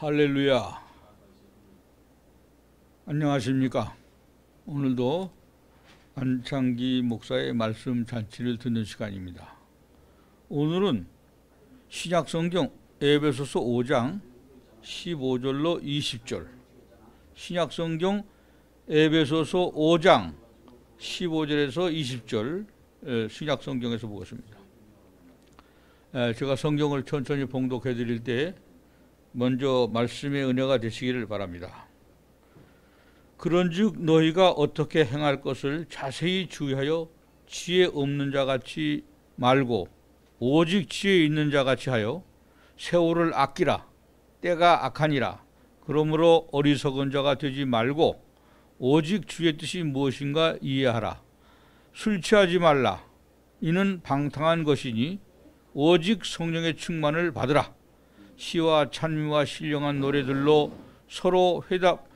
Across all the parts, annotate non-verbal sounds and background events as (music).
할렐루야. 안녕하십니까. 오늘도 안창기 목사의 말씀 잔치를 듣는 시간입니다. 오늘은 신약성경 에베소서 5장 15절로 20절 신약성경 에베소서 5장 15절에서 20절 신약성경에서 보겠습니다. 제가 성경을 천천히 봉독해 드릴 때 먼저 말씀의 은혜가 되시기를 바랍니다. 그런즉 너희가 어떻게 행할 것을 자세히 주의하여 지혜 없는 자 같이 말고 오직 지혜 있는 자 같이 하여 세월을 아끼라 때가 악하니라 그러므로 어리석은 자가 되지 말고 오직 주의 뜻이 무엇인가 이해하라 술 취하지 말라 이는 방탕한 것이니 오직 성령의 충만을 받으라 시와 찬미와 신령한 노래들로 서로 회답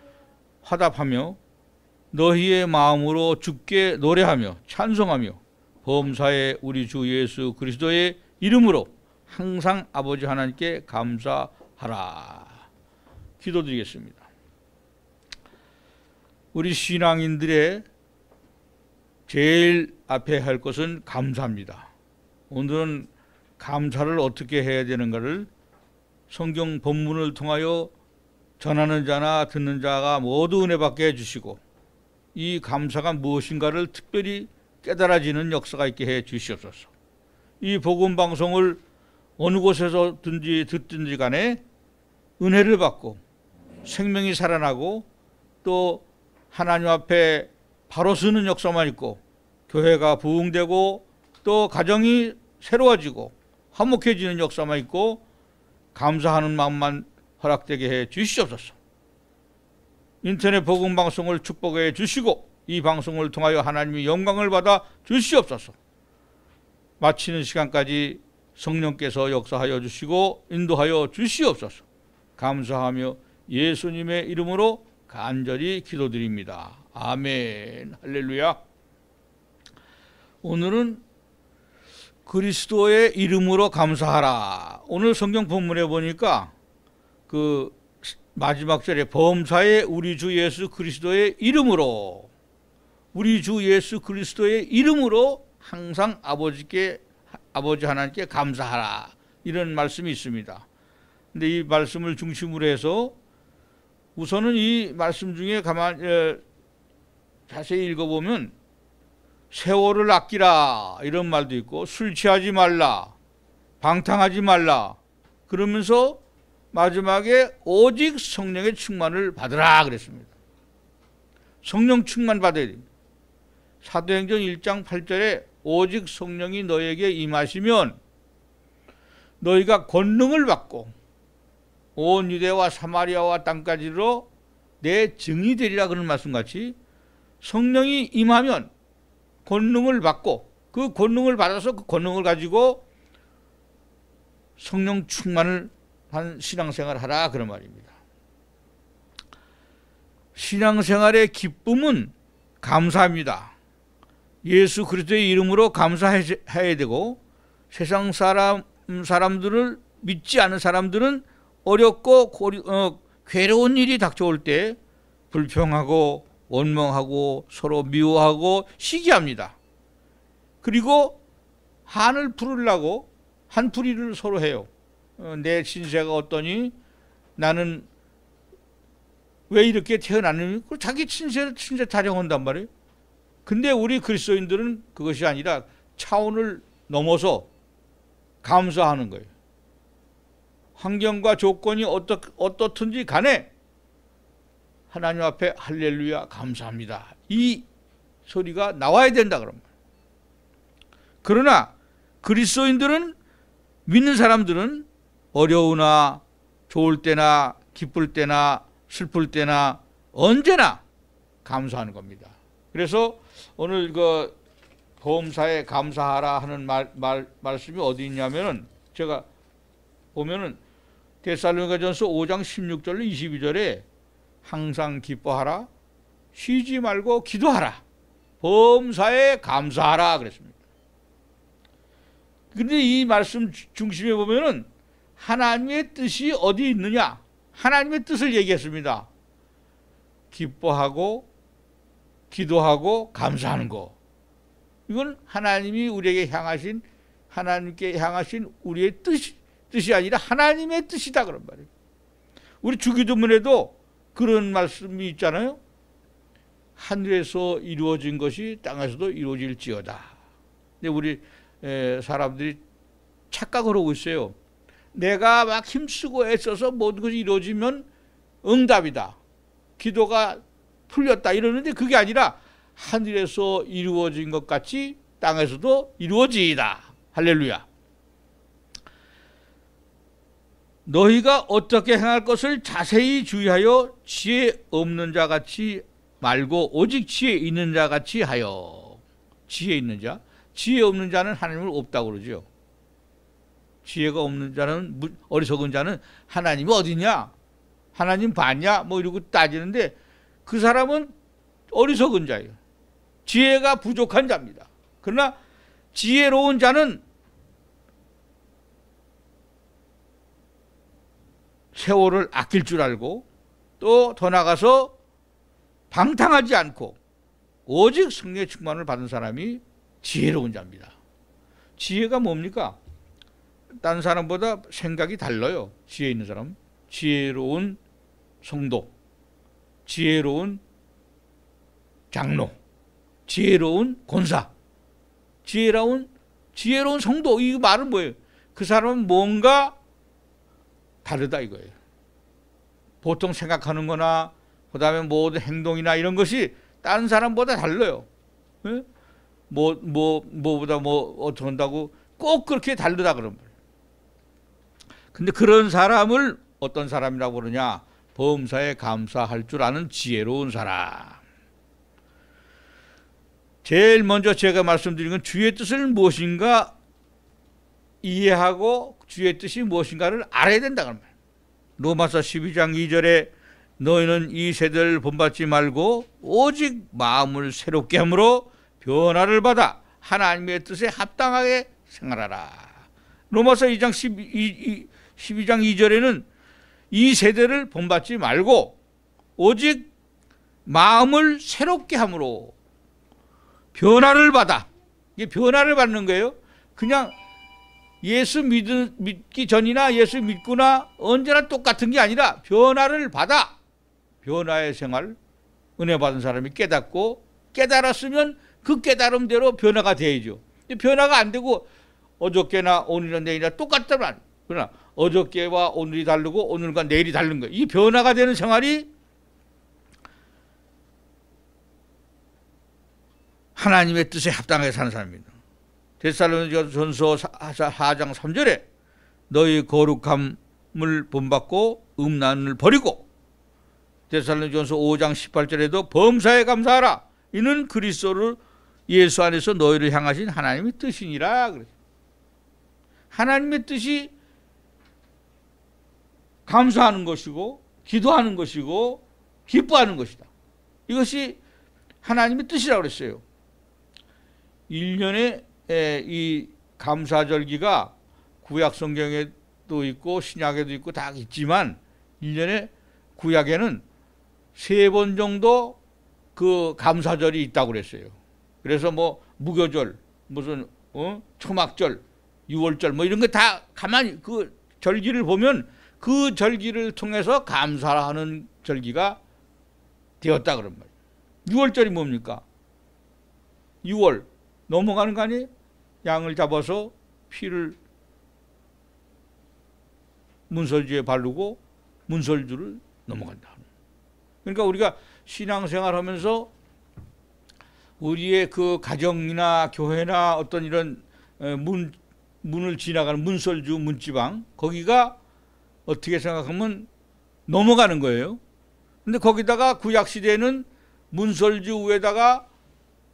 화답하며 너희의 마음으로 주께 노래하며 찬송하며 범사에 우리 주 예수 그리스도의 이름으로 항상 아버지 하나님께 감사하라. 기도드리겠습니다. 우리 신앙인들의 제일 앞에 할 것은 감사합니다 오늘은 감사를 어떻게 해야 되는가를 성경 본문을 통하여 전하는 자나 듣는 자가 모두 은혜 받게 해주시고 이 감사가 무엇인가를 특별히 깨달아지는 역사가 있게 해 주시옵소서. 이 복음 방송을 어느 곳에서든지 듣든지 간에 은혜를 받고 생명이 살아나고 또 하나님 앞에 바로 서는 역사만 있고 교회가 부흥되고 또 가정이 새로워지고 화목해지는 역사만 있고 감사하는 마음만 허락되게 해 주시옵소서. 인터넷 복음 방송을 축복해 주시고 이 방송을 통하여 하나님의 영광을 받아 주시옵소서. 마치는 시간까지 성령께서 역사하여 주시고 인도하여 주시옵소서. 감사하며 예수님의 이름으로 간절히 기도드립니다. 아멘. 할렐루야. 오늘은 그리스도의 이름으로 감사하라. 오늘 성경 본문에 보니까 그 마지막 절에 범사에 우리 주 예수 그리스도의 이름으로 우리 주 예수 그리스도의 이름으로 항상 아버지께 아버지 하나님께 감사하라 이런 말씀이 있습니다. 근데 이 말씀을 중심으로 해서 우선은 이 말씀 중에 가만 에, 어, 자세히 읽어보면 세월을 아끼라 이런 말도 있고 술 취하지 말라 방탕하지 말라 그러면서 마지막에 오직 성령의 충만을 받으라 그랬습니다. 성령 충만 받아야 됩니다. 사도행전 1장 8절에 오직 성령이 너에게 임하시면 너희가 권능을 받고 온 유대와 사마리아와 땅까지로 내 증이 되리라 그런 말씀같이 성령이 임하면 권능을 받고 그 권능을 받아서 그 권능을 가지고 성령 충만을 한 신앙생활 하라 그런 말입니다. 신앙생활의 기쁨은 감사합니다 예수 그리스도의 이름으로 감사해야 되고 세상 사람 사람들을 믿지 않은 사람들은 어렵고 고리, 어, 괴로운 일이 닥쳐올 때 불평하고 원망하고 서로 미워하고 시기합니다. 그리고 한을 풀으려고 한풀이를 서로 해요. 어, 내 신세가 어떠니 나는 왜 이렇게 태어났느냐 자기 신세를 신세 타령한단 말이에요. 근데 우리 그리스도인들은 그것이 아니라 차원을 넘어서 감사하는 거예요. 환경과 조건이 어떻, 어떻든지 간에 하나님 앞에 할렐루야 감사합니다. 이 소리가 나와야 된다 그런 말. 그러나 그리스도인들은 믿는 사람들은 어려우나 좋을 때나 기쁠 때나 슬플 때나 언제나 감사하는 겁니다. 그래서 오늘 그 보험사에 감사하라 하는 말, 말 말씀이 어디 있냐면은 제가 보면은 데살로니가전서 5장 16절로 22절에 항상 기뻐하라. 쉬지 말고 기도하라. 범사에 감사하라 그랬습니다. 그런데 이 말씀 중심에 보면은 하나님의 뜻이 어디 있느냐? 하나님의 뜻을 얘기했습니다. 기뻐하고 기도하고 감사하는 거. 이건 하나님이 우리에게 향하신 하나님께 향하신 우리의 뜻이 뜻이 아니라 하나님의 뜻이다 그런 말이에요. 우리 주기도문에도 그런 말씀이 있잖아요. 하늘에서 이루어진 것이 땅에서도 이루어질지어다. 근데 우리 사람들이 착각을 하고 있어요. 내가 막 힘쓰고 애써서 모든 것이 이루어지면 응답이다. 기도가 풀렸다 이러는데 그게 아니라 하늘에서 이루어진 것 같이 땅에서도 이루어지이다. 할렐루야. 너희가 어떻게 행할 것을 자세히 주의하여 지혜 없는 자 같이 말고 오직 지혜 있는 자 같이 하여 지혜 있는 자 지혜 없는 자는 하나님을 없다고 그러죠 지혜가 없는 자는 어리석은 자는 하나님이 어디냐 하나님 봤냐 뭐 이러고 따지는데 그 사람은 어리석은 자예요 지혜가 부족한 자입니다 그러나 지혜로운 자는 세월을 아낄 줄 알고 또 더 나가서 방탕하지 않고 오직 성리의 충만을 받은 사람이 지혜로운 자입니다. 지혜가 뭡니까? 딴 사람보다 생각이 달라요. 지혜 있는 사람. 지혜로운 성도, 지혜로운 장로, 지혜로운 권사, 지혜로운 지혜로운 성도 이 말은 뭐예요? 그 사람은 뭔가 다르다 이거예요. 보통 생각하는 거나 그다음에 모든 행동이나 이런 것이 다른 사람보다 달라요. 뭐, 뭐, 뭐보다 뭐 어쩐다고 꼭 그렇게 다르다 그런 말. 근데 그런 사람을 어떤 사람이라고 그러냐? 범사에 감사할 줄 아는 지혜로운 사람. 제일 먼저 제가 말씀드린 건 주의 뜻을 무엇인가 이해하고 주의 뜻이 무엇인가를 알아야 된다는 말. 로마서 12장 2절에 너희는 이 세대를 본받지 말고 오직 마음을 새롭게 함으로 변화를 받아 하나님의 뜻에 합당하게 생활하라. 로마서 2장 12, 12장 2절에는 이 세대를 본받지 말고 오직 마음을 새롭게 함으로 변화를 받아. 이게 변화를 받는 거예요. 그냥 예수 믿, 믿기 전이나 예수 믿구나 언제나 똑같은 게 아니라 변화를 받아 변화의 생활 은혜 받은 사람이 깨닫고 깨달았으면 그 깨달음대로 변화가 돼야죠. 변화가 안 되고 어저께나 오늘이나 내일이나 똑같다면 그러나 어저께와 오늘이 다르고 오늘과 내일이 다른 거예요. 이 변화가 되는 생활이 하나님의 뜻에 합당하게 사는 사람입니다. 데살로니가 전서 4장 3절에 너희 거룩함을 본받고 음란을 버리고 데살로니가 전서 5장 18절에도 범사에 감사하라 이는 그리스도를 예수 안에서 너희를 향하신 하나님의 뜻이니라 하나님의 뜻이 감사하는 것이고 기도하는 것이고 기뻐하는 것이다. 이것이 하나님의 뜻이라고 그랬어요. 1년에 예, 이 감사절기가 구약 성경에도 있고 신약에도 있고 다 있지만 1년에 구약에는 세 번 정도 그 감사절이 있다고 그랬어요. 그래서 뭐 무교절, 무슨 어? 초막절, 유월절 뭐 이런 거 다 가만히 그 절기를 보면 그 절기를 통해서 감사하는 절기가 되었다 그런 말이에요. 유월절이 뭡니까? 6월 넘어가는 거 아니에요? 양을 잡아서 피를 문설주에 바르고 문설주를 넘어간다. 음. 그러니까 우리가 신앙생활 하면서 우리의 그 가정이나 교회나 어떤 이런 문, 문을 지나가는 문설주 문지방 거기가 어떻게 생각하면 넘어가는 거예요. 근데 거기다가 구약시대에는 문설주 위에다가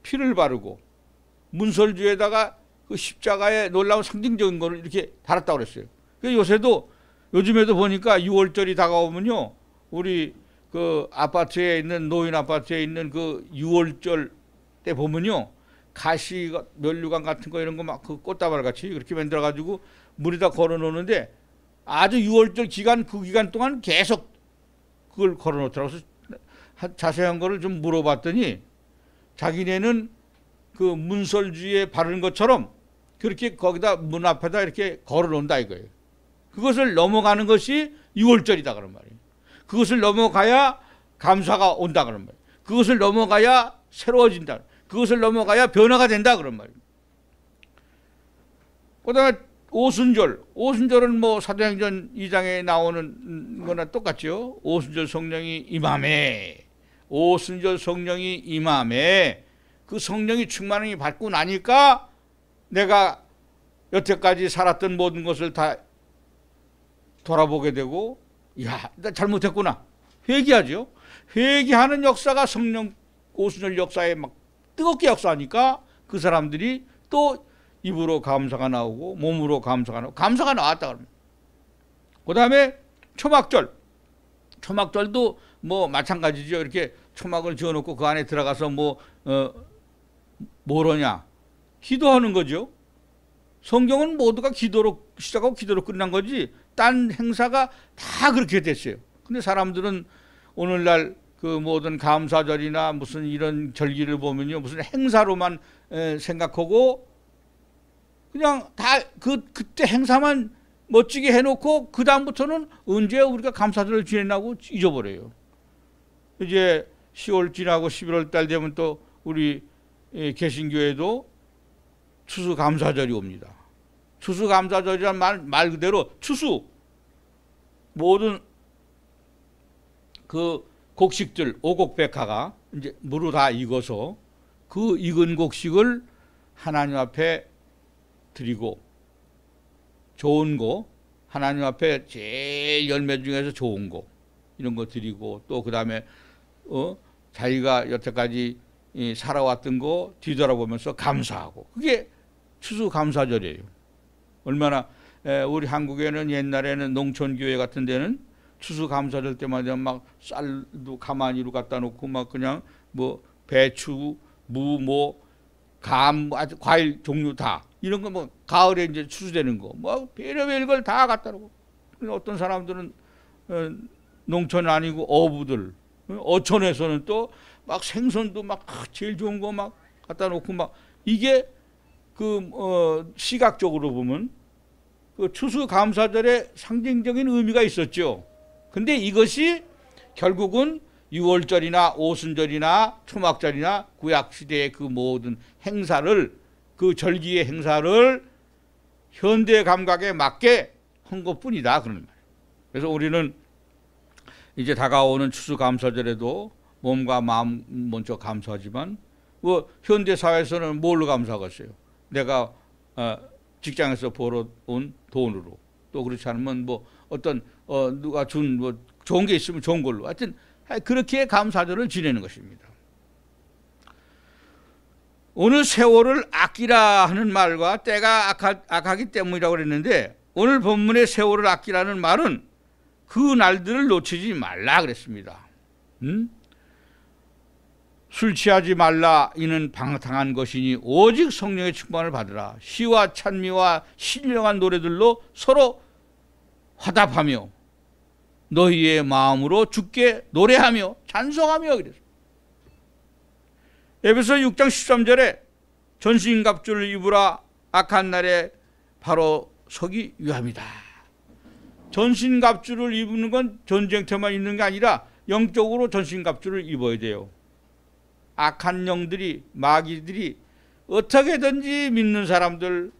피를 바르고 문설주에다가 그 십자가의 놀라운 상징적인 거를 이렇게 달았다고 그랬어요. 요새도 요즘에도 보니까 6월절이 다가오면요. 우리 그 아파트에 있는 노인 아파트에 있는 그 6월절 때 보면요. 가시 면류관 같은 거 이런 거막그 꽃다발 같이 그렇게 만들어 가지고 물에다 걸어 놓는데 아주 6월절 기간 그 기간 동안 계속 그걸 걸어 놓더라고요. 자세한 거를 좀 물어봤더니 자기네는 그 문설주에 바르는 것처럼 그렇게 거기다 문 앞에다 이렇게 걸어 놓는다 이거예요. 그것을 넘어가는 것이 6월절이다 그런 말이에요. 그것을 넘어가야 감사가 온다 그런 말이에요. 그것을 넘어가야 새로워진다. 그것을 넘어가야 변화가 된다 그런 말이에요 그다음에 오순절. 오순절은 뭐 사도행전 2장에 나오는 거나 똑같죠. 오순절 성령이 이맘에 오순절 성령이 이맘에 그 성령이 충만함이 받고 나니까 내가 여태까지 살았던 모든 것을 다 돌아보게 되고 야, 나 잘못했구나. 회개하죠. 회개하는 역사가 성령 오순절 역사에 막 뜨겁게 역사하니까 그 사람들이 또 입으로 감사가 나오고 몸으로 감사가 나오고 감사가 나왔다 그러면. 그다음에 초막절. 초막절도 뭐 마찬가지죠. 이렇게 초막을 지어 놓고 그 안에 들어가서 뭐 어, 뭐러냐? 기도하는 거죠. 성경은 모두가 기도로 시작하고 기도로 끝난 거지 딴 행사가 다 그렇게 됐어요. 근데 사람들은 오늘날 그 모든 감사절이나 무슨 이런 절기를 보면요. 무슨 행사로만 생각하고 그냥 다 그 그때 행사만 멋지게 해놓고 그 다음부터는 언제 우리가 감사절을 지내나고 잊어버려요. 이제 10월 지나고 11월 달 되면 또 우리 예, 개신교에도 추수감사절이 옵니다. 추수감사절이란 말, 말 그대로 추수 모든 그 곡식들 오곡백화가 이제 물로 다 익어서 그 익은 곡식을 하나님 앞에 드리고 좋은 거 하나님 앞에 제일 열매 중에서 좋은 거 이런 거 드리고 또 그다음에 어 자기가 여태까지 이 살아왔던 거 뒤돌아보면서 감사하고 그게 추수감사절이에요. 얼마나 에, 우리 한국에는 옛날에는 농촌교회 같은 데는 추수감사절 때마다 막 쌀도 가만히로 갖다 놓고 막 그냥 뭐 배추, 무, 뭐, 감, 과일 종류 다 이런 거 뭐 가을에 이제 추수되는 거뭐 별의별 걸 다 갖다 놓고 그러니까 어떤 사람들은 어, 농촌 아니고 어부들 어, 어촌에서는 또막 생선도 막 제일 좋은 거 막 갖다 놓고 막 이게 그 어, 시각적으로 보면 그 추수 감사절의 상징적인 의미가 있었죠. 근데 이것이 결국은 유월절이나 오순절이나 초막절이나 구약 시대의 그 모든 행사를 그 절기의 행사를 현대 감각에 맞게 한 것뿐이다 그런 말. 그래서 우리는 이제 다가오는 추수감사절에도 몸과 마음 먼저 감사하지만 뭐 현대 사회에서는 뭘로 감사하겠어요? 내가 어, 직장에서 벌어온 돈으로 또 그렇지 않으면 뭐 어떤 어, 누가 준 뭐 좋은 게 있으면 좋은 걸로 하여튼 그렇게 감사절을 지내는 것입니다. 오늘 세월을 아끼라 하는 말과 때가 악하, 기 때문이라고 그랬는데 오늘 본문의 세월을 아끼라는 말은 그 날들을 놓치지 말라 그랬습니다. 음? 술 취하지 말라 이는 방탕한 것이니 오직 성령의 충만을 받으라 시와 찬미와 신령한 노래들로 서로 화답하며 너희의 마음으로 죽게 노래하며 찬송하며 그랬어. 에베소 6장 13절에 전신 갑주를 입으라 악한 날에 바로 서기 위함이다. 전신 갑주를 입는 건 전쟁터만 있는게 아니라 영적으로 전신 갑주를 입어야 돼요. 악한 영들이 마귀들이 어떻게든지 믿는 사람들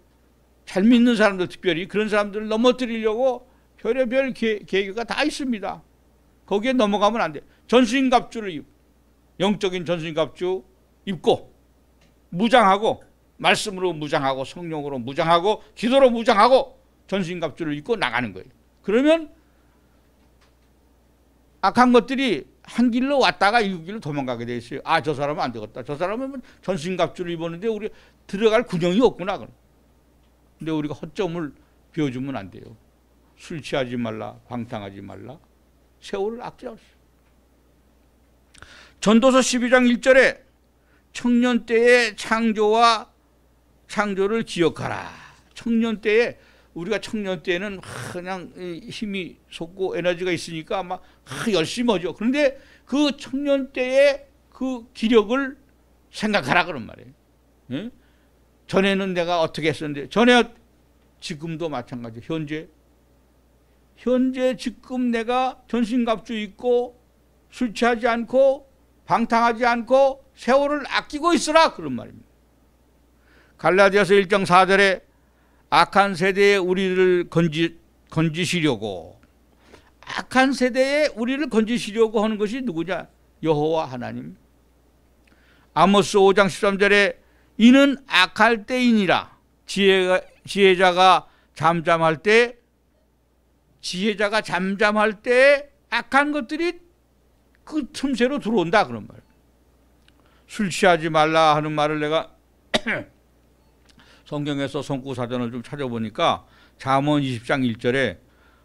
잘 믿는 사람들 특별히 그런 사람들을 넘어뜨리려고 별의별 계기가 다 있습니다. 거기에 넘어가면 안 돼. 전수인갑주를 입, 영적인 전수인갑주 입고 무장하고 말씀으로 무장하고 성령으로 무장하고 기도로 무장하고 전신갑주를 입고 나가는 거예요. 그러면 악한 것들이 한 길로 왔다가 이 길로 도망가게 돼 있어요. 아, 저 사람은 안 되겠다. 저 사람은 뭐 전신갑주를 입었는데 우리 들어갈 군형이 없구나. 근데 우리가 허점을 비워주면 안 돼요. 술 취하지 말라, 방탕하지 말라, 세월을 아껴서. 전도서 12장 1절에 청년 때의 창조와 창조를 기억하라. 청년 때에 우리가 청년 때는 그냥 힘이 솟고 에너지가 있으니까 아마 열심히 하죠. 그런데 그 청년 때의 그 기력을 생각하라 그런 말이에요. 전에는 내가 어떻게 했었는데 전에 지금도 마찬가지 현재 현재 지금 내가 전신갑주 있고술 취하지 않고 방탕하지 않고 세월을 아끼고 있으라 그런 말입니다. 갈라디아서 1장 4절에 악한 세대에 우리를 건지, 건지시려고 악한 세대에 우리를 건지시려고 하는 것이 누구냐? 여호와 하나님. 아모스 5장 13절에 이는 악할 때이니라 지혜가, 지혜자가 잠잠할 때 지혜자가 잠잠할 때 악한 것들이 그 틈새로 들어온다 그런 말. 술 취하지 말라 하는 말을 내가 (clears throat) 성경에서 성구사전을 좀 찾아보니까 잠언 20장 1절에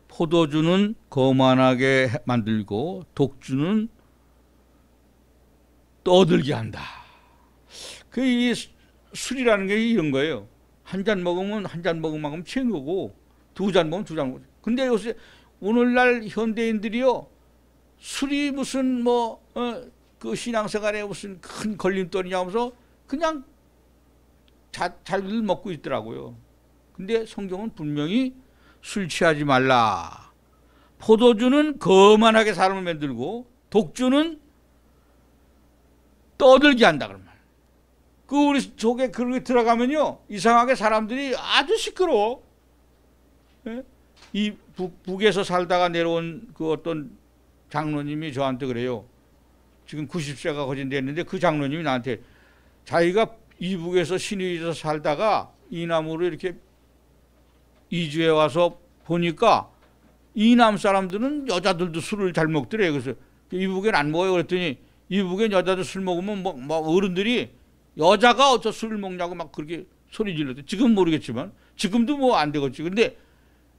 포도주는 거만하게 만들고 독주는 떠들게 한다. 그 이 술이라는 게 이런 거예요. 한 잔 먹으면 한 잔 먹은 만큼 취한 거고 두 잔 먹으면 두 잔 먹고. 근데 요새 오늘날 현대인들이요 술이 무슨 뭐그 어, 그 신앙생활에 무슨 큰 걸림돌이냐 하면서 그냥 자, 잘 먹고 있더라고요. 근데 성경은 분명히 술 취하지 말라. 포도주는 거만하게 사람을 만들고 독주는 떠들게 한다 그런 말. 그 우리 속에 그렇게 들어가면요 이상하게 사람들이 아주 시끄러워. 예? 이 북, 에서 살다가 내려온 그 어떤 장로님이 저한테 그래요. 지금 90세가 거진 됐는데 그 장로님이 나한테 자기가 이북에서 신의에서 살다가 이남으로 이렇게 이주해 와서 보니까 이남 사람들은 여자들도 술을 잘 먹더래. 그래서 이북엔 안 먹어요. 그랬더니 이북엔 여자들 술 먹으면 뭐, 뭐 어른들이 여자가 어쩌 술을 먹냐고 막 그렇게 소리 질렀대. 지금 모르겠지만 지금도 뭐 안 되겠지. 근데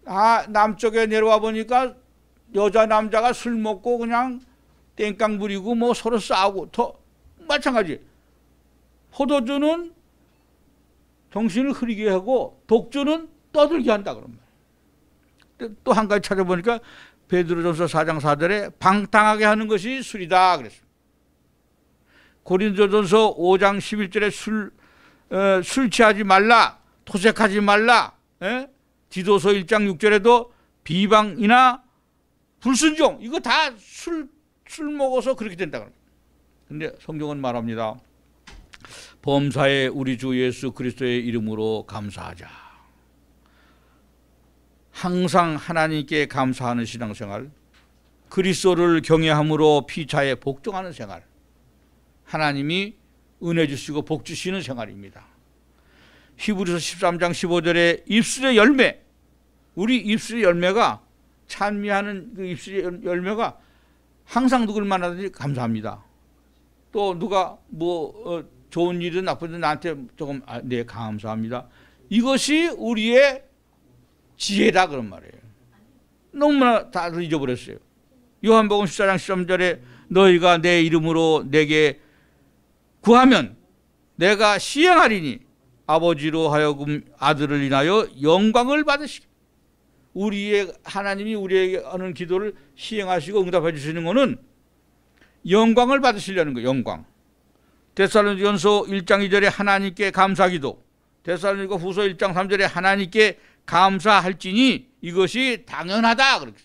아 남쪽에 내려와 보니까 여자 남자가 술 먹고 그냥 땡깡 부리고 뭐 서로 싸우고 더 마찬가지. 포도주는 정신을 흐리게 하고 독주는 떠들게 한다 그런 말. 또한 가지 찾아보니까 베드로전서 4장 4절에 방탕하게 하는 것이 술이다 그랬습니다. 고린도전서 5장 11절에 술, 에, 어, 술 취하지 말라, 토색하지 말라. 에? 예? 디도서 1장 6절에도 비방이나 불순종 이거 다 술 술 먹어서 그렇게 된다 그럽데 성경은 말합니다. 범사에 우리 주 예수 그리스도의 이름으로 감사하자. 항상 하나님께 감사하는 신앙생활, 그리스도를 경외함으로 피차에 복종하는 생활, 하나님이 은혜 주시고 복 주시는 생활입니다. 히브리서 13장 15절에 입술의 열매, 우리 입술의 열매가 찬미하는 그 입술의 열매가 항상 누굴 만나든지 감사합니다. 또 누가 뭐 어, 좋은 일은 나쁜 일은 나한테 조금 아, 네 감사합니다. 이것이 우리의 지혜다 그런 말이에요. 너무나 다들 잊어버렸어요. 요한복음 14장 13절에 너희가 내 이름으로 내게 구하면 내가 시행하리니 아버지로 하여금 아들을 인하여 영광을 받으시리. 우리의 하나님이 우리에게 하는 기도를 시행하시고 응답해 주시는 것은 영광을 받으시려는 거예요. 영광. 데살로니전서 1장 2절에 하나님께 감사기도 데살로니가 후서 1장 3절에 하나님께 감사할지니 이것이 당연하다 그렇게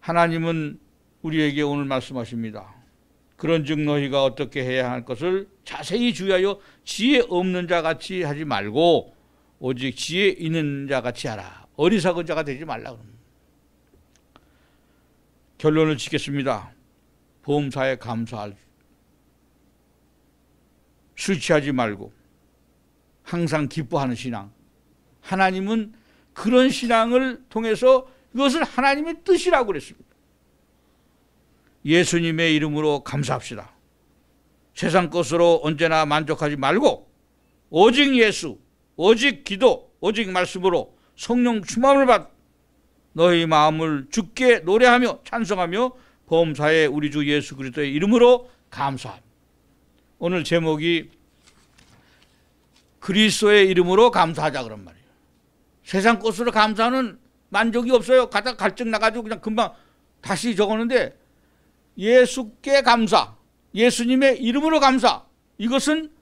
하나님은 우리에게 오늘 말씀하십니다. 그런즉 너희가 어떻게 해야 할 것을 자세히 주의하여 지혜 없는 자 같이 하지 말고 오직 지혜 있는 자 같이 하라. 어리석은 자가 되지 말라 결론을 짓겠습니다. 범사에 감사할 술 취하지 말고 항상 기뻐하는 신앙. 하나님은 그런 신앙을 통해서 이것을 하나님의 뜻이라고 그랬습니다. 예수님의 이름으로 감사합시다. 세상 것으로 언제나 만족하지 말고 오직 예수, 오직 기도, 오직 말씀으로 성령 충만을 받 너희 마음을 주께 노래하며 찬송하며 범사에 우리 주 예수 그리스도의 이름으로 감사합니다. 오늘 제목이 그리스도의 이름으로 감사하자 그런 말이에요. 세상 것으로 감사는 하 만족이 없어요. 가다 갈증 나가지고 그냥 금방 다시 적었는데 예수께 감사, 예수님의 이름으로 감사. 이것은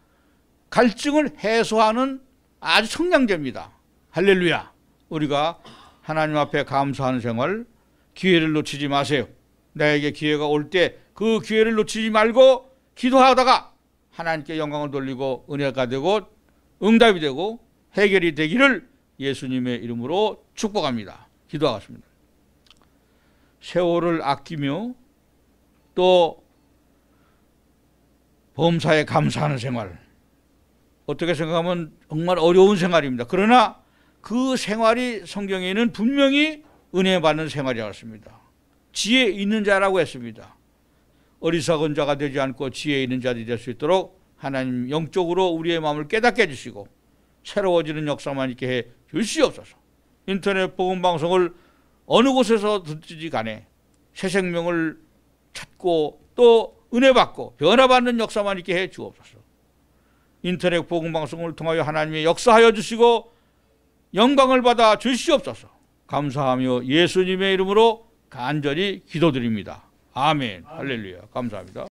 갈증을 해소하는 아주 성량제입니다 할렐루야. 우리가 하나님 앞에 감사하는 생활, 기회를 놓치지 마세요. 나에게 기회가 올 때 그 기회를 놓치지 말고 기도하다가 하나님께 영광을 돌리고 은혜가 되고 응답이 되고 해결이 되기를 예수님의 이름으로 축복합니다. 기도하겠습니다. 세월을 아끼며 또 범사에 감사하는 생활 어떻게 생각하면 정말 어려운 생활입니다. 그러나 그 생활이 성경에는 분명히 은혜 받는 생활이었습니다. 지혜 있는 자라고 했습니다. 어리석은 자가 되지 않고 지혜 있는 자들이 될 수 있도록 하나님 영적으로 우리의 마음을 깨닫게 해주시고 새로워지는 역사만 있게 해 주시옵소서. 인터넷 보음 방송을 어느 곳에서 듣지 간에 새 생명을 찾고 또 은혜 받고 변화받는 역사만 있게 해 주옵소서. 인터넷 보음 방송을 통하여 하나님의 역사하여 주시고 영광을 받아 주시옵소서. 감사하며 예수님의 이름으로 간절히 기도드립니다. 아멘. 할렐루야. 감사합니다.